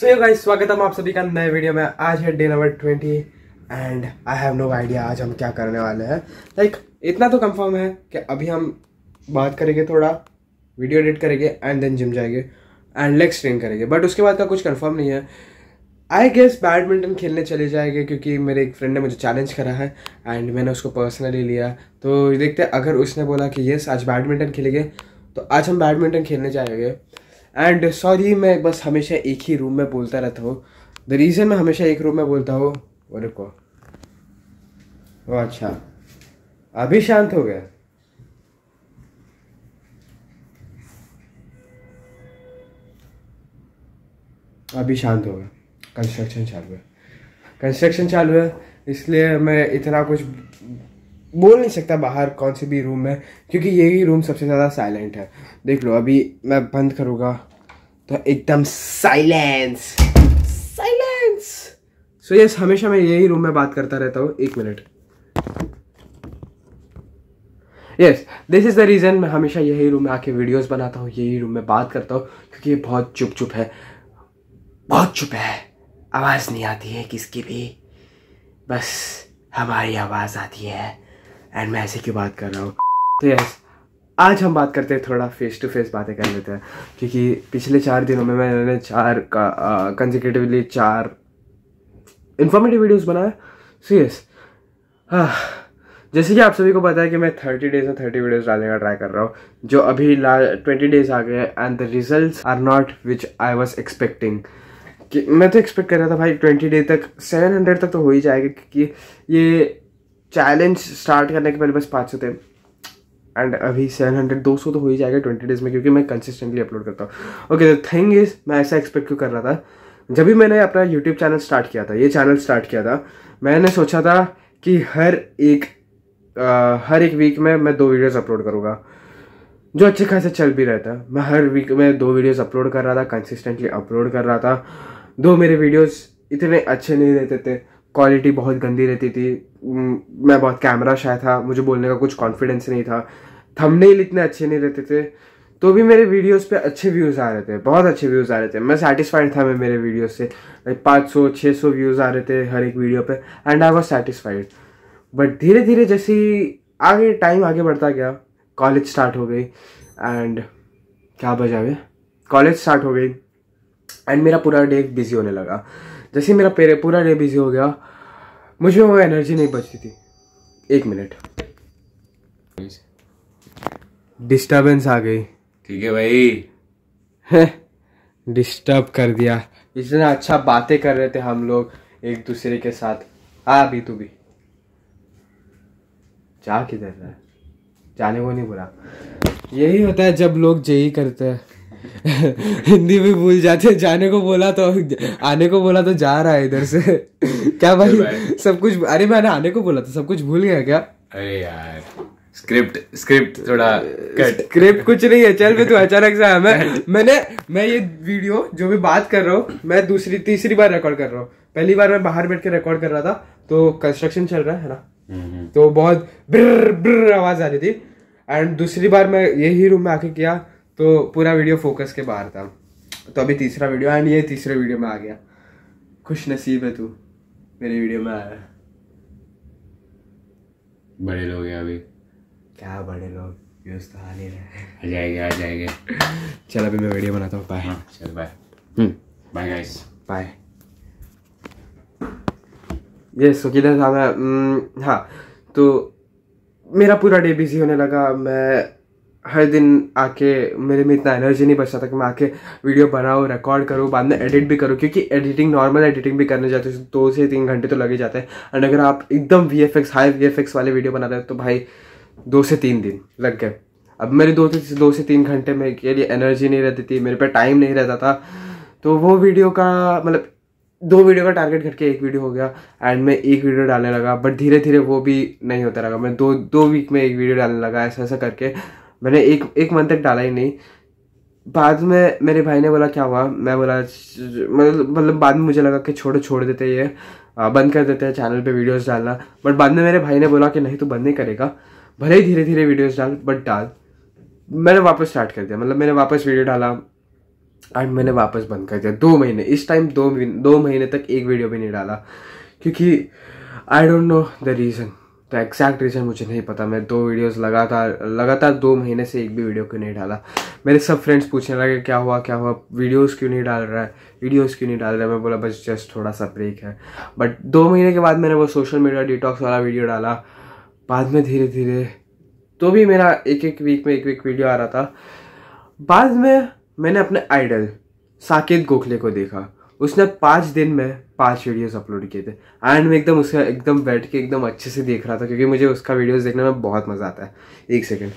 सो ये गाइस स्वागत है आप सभी का नए वीडियो में आज है day number twenty and I have no idea आज हम क्या करने वाले हैं लाइक like, इतना तो कंफर्म है कि अभी हम बात करेंगे थोड़ा वीडियो एडिट करेंगे एंड देन जिम जाएंगे एंड लेग ट्रेन करेंगे बट उसके बाद का कुछ कंफर्म नहीं है आई गेस बैडमिंटन खेलने चले जाएंगे क्योंकि मेरे एक फ्रेंड ने मुझे चैलेंज करा है एंड मैंने उसको पर्सनली लिया तो देखते अगर उसने बोला कि येस आज बैडमिंटन खेलेंगे तो आज हम बैडमिंटन खेलने जाएंगे एंड सॉरी मैं बस हमेशा एक ही रूम में बोलता रहता हूँ द रीज़न मैं हमेशा एक रूम में बोलता हूँ और रुको अच्छा अभी शांत हो गया अभी शांत हो गया कंस्ट्रक्शन चालू है कंस्ट्रक्शन चालू है इसलिए मैं इतना कुछ बोल नहीं सकता बाहर कौन से भी रूम में क्योंकि यही रूम सबसे ज़्यादा साइलेंट है देख लो अभी मैं बंद करूँगा तो एकदम साइलेंस साइलेंस सो यस हमेशा मैं यही रूम में बात करता रहता हूँ एक minute yes this is the reason मैं हमेशा यही रूम में आके वीडियोस बनाता हूँ यही रूम में बात करता हूँ क्योंकि ये बहुत चुप चुप है बहुत चुप है आवाज़ नहीं आती है किसकी भी बस हमारी आवाज़ आती है एंड मैं ऐसे की बात कर रहा हूँ तो यस आज हम बात करते हैं थोड़ा फेस टू फेस बातें कर लेते हैं क्योंकि पिछले चार दिनों में मैंने चार कंजिकेटिवली चार इन्फॉर्मेटिव बनाए बनाया यस जैसे कि आप सभी को पता है कि मैं थर्टी डेज में थर्टी वीडियोज डालने का ट्राई कर रहा हूँ जो अभी ला ट्वेंटी डेज आ गए and the result are not which I was expecting कि मैं तो एक्सपेक्ट कर रहा था भाई ट्वेंटी डे तक सेवन हंड्रेड तक तो हो ही जाएगा क्योंकि ये चैलेंज स्टार्ट करने के पहले बस पाँच सौ थे एंड अभी सेवन हंड्रेड दो सौ तो हो ही जाएगा ट्वेंटी डेज में क्योंकि मैं कंसिस्टेंटली अपलोड करता हूँ ओके द थिंग इज़ मैं ऐसा एक्सपेक्ट क्यों कर रहा था जब भी मैंने अपना यूट्यूब चैनल स्टार्ट किया था ये चैनल स्टार्ट किया था मैंने सोचा था कि हर एक आ, हर एक वीक में मैं दो वीडियोस अपलोड करूँगा जो अच्छे खासे चल भी रहता था मैं हर वीक में दो वीडियोस अपलोड कर रहा था कंसिस्टेंटली अपलोड कर रहा था दो मेरे वीडियोस इतने अच्छे नहीं रहते थे क्वालिटी बहुत गंदी रहती थी मैं बहुत कैमरा शाय था मुझे बोलने का कुछ कॉन्फिडेंस नहीं था थंबनेल इतने अच्छे नहीं रहते थे तो भी मेरे वीडियोस पे अच्छे व्यूज़ आ रहे थे बहुत अच्छे व्यूज़ आ रहे थे मैं सेटिस्फाइड था मैं मेरे वीडियोस से पाँच सौ छः सौ व्यूज़ आ रहे थे हर एक वीडियो पे and I was satisfied but धीरे धीरे जैसे आगे टाइम आगे बढ़ता गया कॉलेज स्टार्ट हो गई एंड क्या बजा हुए कॉलेज स्टार्ट हो गई एंड मेरा पूरा डे बिजी होने लगा जैसे मेरा पेरे पूरा डे बिजी हो गया मुझे वो एनर्जी नहीं बचती थी एक मिनट डिस्टर्बेंस आ गई ठीक है भाई डिस्टर्ब कर दिया इतना अच्छा बातें कर रहे थे हम लोग एक दूसरे के साथ आ भी तू भी जा किधर जाने को नहीं बुरा यही होता है जब लोग जेई करते हैं हिंदी भी भूल जाते जाने को बोला तो आने को बोला तो जा रहा है इधर से क्या भाई, सब कुछ अरे मैंने आने को बोला था सब कुछ भूल गया क्या अरे यार स्क्रिप्ट स्क्रिप्ट थोड़ा कट स्क्रिप्ट कुछ नहीं है चल मैं तू अचानक से मैं मैंने मैं ये वीडियो जो भी बात कर रहा हूँ मैं दूसरी तीसरी बार रिकॉर्ड कर रहा हूँ पहली बार मैं बाहर बैठ के रिकॉर्ड कर रहा था तो कंस्ट्रक्शन चल रहा है ना हम्म। तो बहुत ब्र ब्र आवाज आ रही थी एंड दूसरी बार मैं यही रूम में आके किया तो पूरा वीडियो फोकस के बाहर था तो अभी तीसरा वीडियो एंड ये तीसरे वीडियो में आ गया खुश नसीब है तू मेरे वीडियो में आया बड़े लोग हैं अभी क्या बड़े लोग आ नहीं रहे आ जाएंगे आ जाएंगे चल अभी मैं वीडियो बनाता हूँ बाय हाँ, चल बाय बाय गाइस बाय ये सुकीला हम्म, हाँ तो मेरा पूरा डे बिजी होने लगा मैं हर दिन आके मेरे में इतना एनर्जी नहीं बचता था कि मैं आके वीडियो बनाऊँ रिकॉर्ड करूँ बाद में एडिट भी करूँ क्योंकि एडिटिंग नॉर्मल एडिटिंग भी करने जाते हैं दो से तीन घंटे तो लगे जाते हैं एंड अगर आप एकदम V F X high V F X वाले वीडियो बना रहे हो तो भाई दो से तीन दिन लग गए अब मेरे दो दो से तीन घंटे मेरे के लिए एनर्जी नहीं रहती थी मेरे पे टाइम नहीं रहता था तो वो वीडियो का मतलब दो वीडियो का टारगेट करके एक वीडियो हो गया एंड मैं एक वीडियो डालने लगा बट धीरे धीरे वो भी नहीं होता लगा मैं दो दो वीक में एक वीडियो डालने लगा ऐसा ऐसा करके मैंने एक एक मंथ तक डाला ही नहीं बाद में मेरे भाई ने बोला क्या हुआ मैं बोला मतलब मतलब बाद में मुझे लगा कि छोड़ो छोड़ देते ये बंद कर देते हैं चैनल पे वीडियोस डालना बट बाद में मेरे भाई ने बोला कि नहीं तो बंद नहीं करेगा भले ही धीरे धीरे वीडियोस डाल बट डाल मैंने वापस स्टार्ट कर दिया मतलब मैंने वापस वीडियो डाला एंड मैंने वापस बंद कर दिया दो महीने इस टाइम दो दो महीने तक एक वीडियो भी नहीं डाला क्योंकि I don't know the reason तो एग्जैक्ट रीज़न मुझे नहीं पता मैं दो वीडियोस लगातार लगातार दो महीने से एक भी वीडियो क्यों नहीं डाला मेरे सब फ्रेंड्स पूछने लगे क्या हुआ क्या हुआ वीडियोस क्यों नहीं डाल रहा है वीडियोस क्यों नहीं डाल रहा है मैं बोला बस जस्ट थोड़ा सा ब्रेक है बट दो महीने के बाद मैंने वो सोशल मीडिया डिटॉक्स वाला वीडियो डाला बाद में धीरे धीरे तो भी मेरा एक एक वीक में एक वीक वीडियो आ रहा था बाद में मैंने अपने आइडल साकेत गोखले को देखा उसने पाँच दिन में पाँच वीडियोस अपलोड किए थे एंड मैं एकदम उसका एकदम बैठ के एकदम अच्छे से देख रहा था क्योंकि मुझे उसका वीडियोस देखने में बहुत मज़ा आता है एक सेकेंड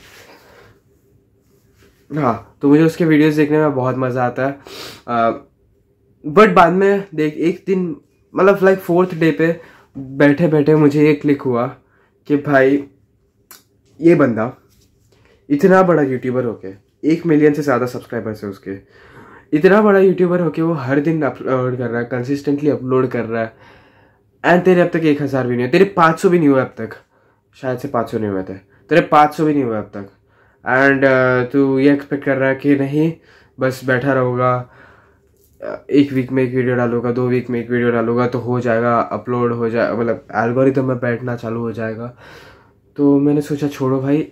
हाँ तो मुझे उसके वीडियोस देखने में बहुत मज़ा आता है बट बाद में देख एक दिन मतलब लाइक फोर्थ डे पे बैठे बैठे मुझे ये क्लिक हुआ कि भाई ये बंदा इतना बड़ा यूट्यूबर होके एक मिलियन से ज़्यादा सब्सक्राइबर्स है उसके इतना बड़ा यूट्यूबर होके वो हर दिन अपलोड कर रहा है कंसिस्टेंटली अपलोड कर रहा है एंड तेरे अब तक एक हज़ार भी नहीं हुए तेरे पाँच सौ भी नहीं हुए अब तक शायद से पाँच सौ नहीं हुए थे तेरे पाँच सौ भी नहीं हुए अब तक एंड uh, तू ये एक्सपेक्ट कर रहा है कि नहीं बस बैठा रहूँगा uh, एक वीक में एक वीडियो डालूगा दो वीक में एक वीडियो डालूगा तो हो जाएगा अपलोड हो जाए मतलब एल्गोरिथम में बैठना चालू हो जाएगा तो मैंने सोचा छोड़ो भाई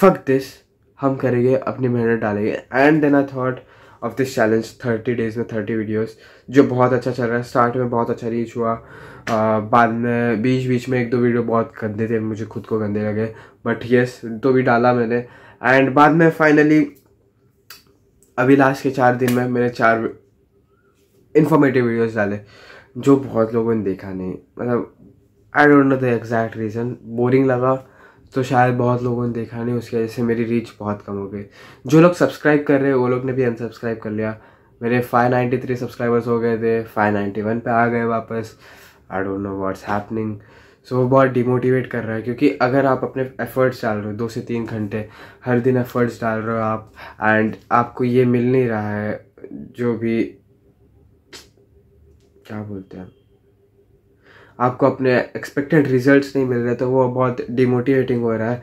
फक दिस हम करेंगे अपनी मेहनत डालेंगे and then I thought of this challenge thirty days में थर्टी वीडियोस जो बहुत अच्छा चल रहा है स्टार्ट में बहुत अच्छा रीच हुआ बाद में बीच बीच में एक दो वीडियो बहुत गंदे थे मुझे खुद को गंदे लगे बट येस तो भी डाला मैंने एंड बाद में फाइनली अभी लास्ट के चार दिन में मैंने चार इन्फॉर्मेटिव वीडियोस डाले जो बहुत लोगों ने देखा नहीं मतलब I don't know the exact reason boring लगा तो शायद बहुत लोगों ने देखा नहीं उसकी वजह से मेरी रीच बहुत कम हो गई जो लोग सब्सक्राइब कर रहे हैं वो लोग ने भी अनसब्सक्राइब कर लिया मेरे 593 सब्सक्राइबर्स हो गए थे 591 पे आ गए वापस I don't know what's happening so वो बहुत डिमोटिवेट कर रहा है क्योंकि अगर आप अपने एफर्ट्स डाल रहे हो दो से तीन घंटे हर दिन एफर्ट्स डाल रहे हो आप एंड आपको ये मिल नहीं रहा है जो भी क्या बोलते हैं आपको अपने एक्सपेक्टेड रिजल्ट्स नहीं मिल रहे तो वो बहुत डिमोटिवेटिंग हो रहा है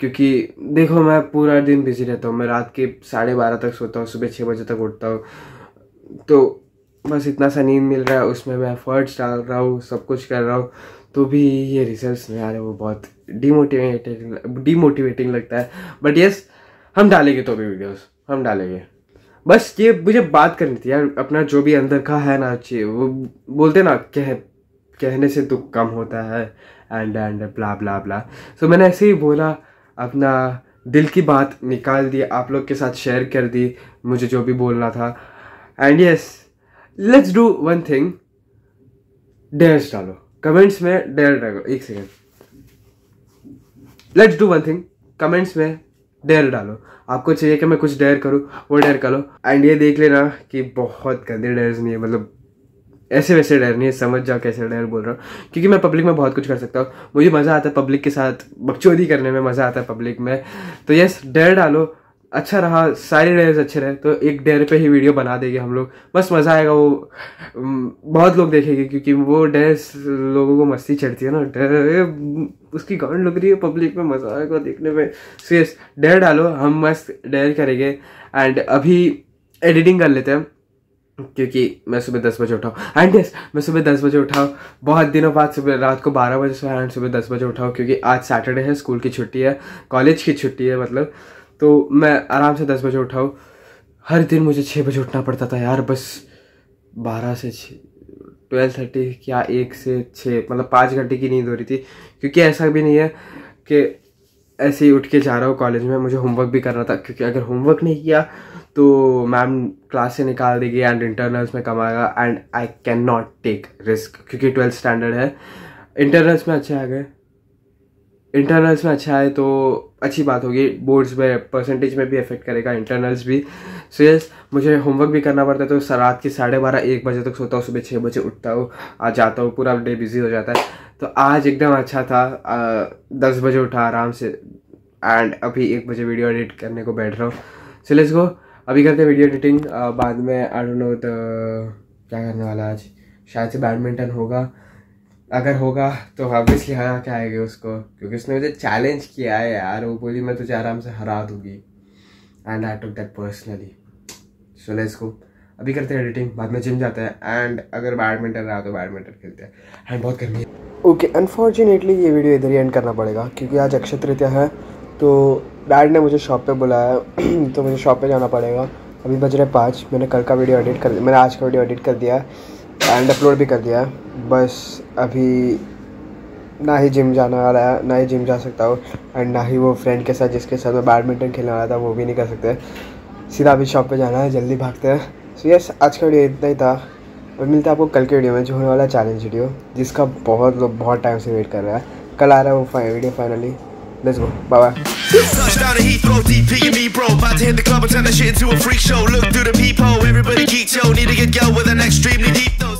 क्योंकि देखो मैं पूरा दिन बिजी रहता हूँ मैं रात के साढ़े बारह तक सोता हूँ सुबह छः बजे तक उठता हूँ तो बस इतना सा नींद मिल रहा है उसमें मैं एफर्ट्स डाल रहा हूँ सब कुछ कर रहा हूँ तो भी ये रिजल्ट्स नहीं आ रहे वो बहुत डिमोटिवेटिंग डिमोटिवेटिंग लगता है बट येस हम डालेंगे तो भी वीडियोस हम डालेंगे बस ये मुझे बात करनी थी यार अपना जो भी अंदर का है ना चाहिए वो बोलते ना क्या है कहने से दुख कम होता है एंड एंड ब्ला ब्ला ब्ला सो मैंने ऐसे ही बोला अपना दिल की बात निकाल दी आप लोग के साथ शेयर कर दी मुझे जो भी बोलना था and yes let's do one thing dares डालो कमेंट्स में डेयर डालो एक second let's do one thing comments में डेयर डालो आपको चाहिए कि मैं कुछ डेयर करूँ वो डेयर करो एंड ये देख लेना कि बहुत गंदे डेयर्स नहीं है मतलब ऐसे वैसे डर नहीं है समझ जाओ कैसे डर बोल रहा हूँ क्योंकि मैं पब्लिक में बहुत कुछ कर सकता हूँ मुझे मज़ा आता है पब्लिक के साथ बकचोदी करने में मज़ा आता है पब्लिक में तो यस डर डालो अच्छा रहा सारे डेयर्स अच्छे रहे तो एक डेयर पे ही वीडियो बना देंगे हम लोग बस मज़ा आएगा वो बहुत लोग देखेंगे क्योंकि वो डेयर्स लोगों को मस्ती चढ़ती है ना डर उसकी गांड लग रही है पब्लिक में मज़ा आएगा देखने में सीरियस डेयर डालो हम मस्त डेयर करेंगे एंड अभी एडिटिंग कर लेते हैं क्योंकि मैं सुबह दस बजे उठाऊँ एंड यस मैं सुबह दस बजे उठाऊँ बहुत दिनों बाद सुबह रात को बारह बजे सोया एंड सुबह दस बजे उठाऊँ क्योंकि आज सैटरडे है स्कूल की छुट्टी है कॉलेज की छुट्टी है मतलब तो मैं आराम से दस बजे उठाऊँ हर दिन मुझे छः बजे उठना पड़ता था यार बस बारह से छः ट्वेल्व थर्टी क्या एक से छः मतलब पाँच घंटे की नींद हो रही थी क्योंकि ऐसा भी नहीं है कि ऐसे ही उठ के जा रहा हूँ कॉलेज में मुझे होमवर्क भी करना था क्योंकि अगर होमवर्क नहीं किया तो मैम क्लास से निकाल देगी एंड इंटरनल्स में कम आएगा and I can not take risk क्योंकि ट्वेल्थ स्टैंडर्ड है इंटरनल्स में अच्छे आ गए इंटरनल्स में अच्छा है तो अच्छी बात होगी बोर्ड्स में परसेंटेज में भी इफेक्ट करेगा इंटरनल्स भी सो so यस yes, मुझे होमवर्क भी करना पड़ता है तो रात के साढ़े बारह एक बजे तक सोता हूँ सुबह छः बजे उठता हूँ आ जाता हूँ पूरा डे बिजी हो जाता है तो आज एकदम अच्छा था दस बजे उठा आराम से एंड अभी एक बजे वीडियो एडिट करने को बैठ रहा हूँ सो लेट्स गो अभी करते हैं वीडियो एडिटिंग बाद में आई डोंट नो तो क्या करने वाला आज शायद से बैडमिंटन होगा अगर होगा तो ऑब्वियसली हरा के आएगी उसको क्योंकि उसने मुझे चैलेंज किया है यार वो बोली मैं तुझे आराम से हरा दूंगी and I took that personally so let's go अभी करते हैं एडिटिंग बाद में जिम जाते हैं एंड अगर बैडमिंटन रहा तो बैडमिंटन खेलते हैं एंड बहुत गर्मी ओके अनफॉर्चुनेटली ये वीडियो इधर ही एंड करना पड़ेगा क्योंकि आज अक्षय तृतीया है तो डैड ने मुझे शॉप पे बुलाया तो मुझे शॉप पे जाना पड़ेगा अभी बज रहे पाँच मैंने कल का वीडियो एडिट कर मैंने आज का वीडियो एडिट कर दिया एंड अपलोड भी कर दिया बस अभी ना ही जिम जाना वाला है ना ही जिम जा सकता हूँ एंड ना ही वो फ्रेंड के साथ जिसके साथ मैं बैडमिंटन खेलने वाला था वो भी नहीं कर सकते सीधा अभी शॉप पर जाना है जल्दी भागते हैं सो यस आज का वीडियो इतना ही था और मिलता है आपको कल के वीडियो में जो होने वाला चैलेंज वीडियो जिसका बहुत लोग बहुत टाइम से वेट कर रहा है कल आ रहा है वो video finally Let's go. Bye bye. Touchdown to throw DP and me, bro. About to hit the club and turn that shit into a freak show. Look through the peephole, everybody geek, yo. Need to get go with an extremely deep dose.